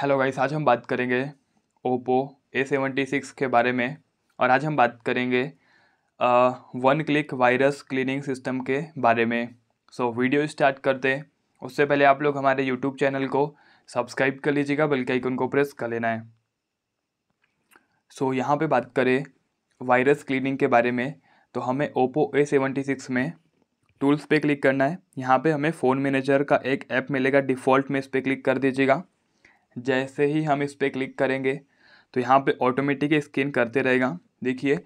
hello guys आज हम बात करेंगे ओप्पो ए सेवेंटी सिक्स के बारे में और आज हम बात करेंगे one click virus cleaning system के बारे में सो so, वीडियो स्टार्ट करते हैं उससे पहले आप लोग हमारे यूट्यूब चैनल को सब्सक्राइब कर लीजिएगा बल्कि आइकन को प्रेस कर लेना है सो so, यहाँ पे बात करें वायरस क्लीनिंग के बारे में तो हमें ओप्पो ए सेवेंटी सिक्स में टूल्स पे क्लिक करना है यहाँ पे हमें फ़ोन मैनेजर का एक ऐप मिलेगा डिफ़ॉल्ट में इस पर क्लिक कर दीजिएगा जैसे ही हम इस पर क्लिक करेंगे तो यहाँ पे ऑटोमेटिक स्कैन करते रहेगा देखिए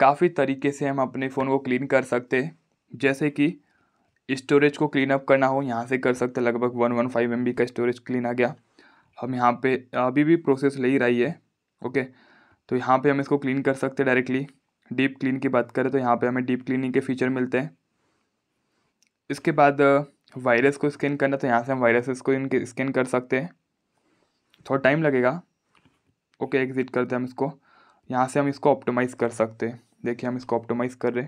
काफ़ी तरीके से हम अपने फ़ोन को क्लीन कर सकते हैं जैसे कि स्टोरेज को क्लीन अप करना हो यहाँ से कर सकते लगभग वन वन फाइव एम का स्टोरेज क्लीन आ गया हम यहाँ पे अभी भी प्रोसेस ले ही रही है ओके तो यहाँ पे हम इसको क्लीन कर सकते डायरेक्टली डीप क्लीन की बात करें तो यहाँ पे हमें डीप क्लीनिंग के फीचर मिलते हैं इसके बाद वायरस को स्कैन करना तो यहाँ से हम वायरस को इनके स्कैन कर सकते हैं थोड़ा टाइम लगेगा ओके एग्ज़िट करते हैं हम इसको यहाँ से हम इसको ऑप्टोमाइज़ कर सकते हैं देखिए हम इसको ऑप्टोमाइज़ कर रहे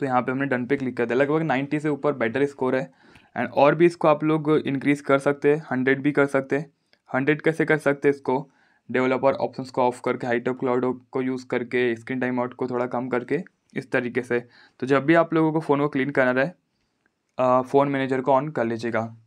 तो यहाँ पे हमने डन पे क्लिक कर दिया लगभग नाइन्टी से ऊपर बेटर स्कोर है एंड और भी इसको आप लोग इंक्रीज़ कर सकते हैं हंड्रेड भी कर सकते हैं हंड्रेड कैसे कर सकते हैं इसको डेवलपर ऑप्शंस को ऑफ करके हाइट ऑफ क्लाउड को यूज़ करके स्क्रीन टाइम आउट को थोड़ा कम करके इस तरीके से तो जब भी आप लोगों को फ़ोन को क्लीन करना रहे फ़ोन मैनेजर को ऑन कर लीजिएगा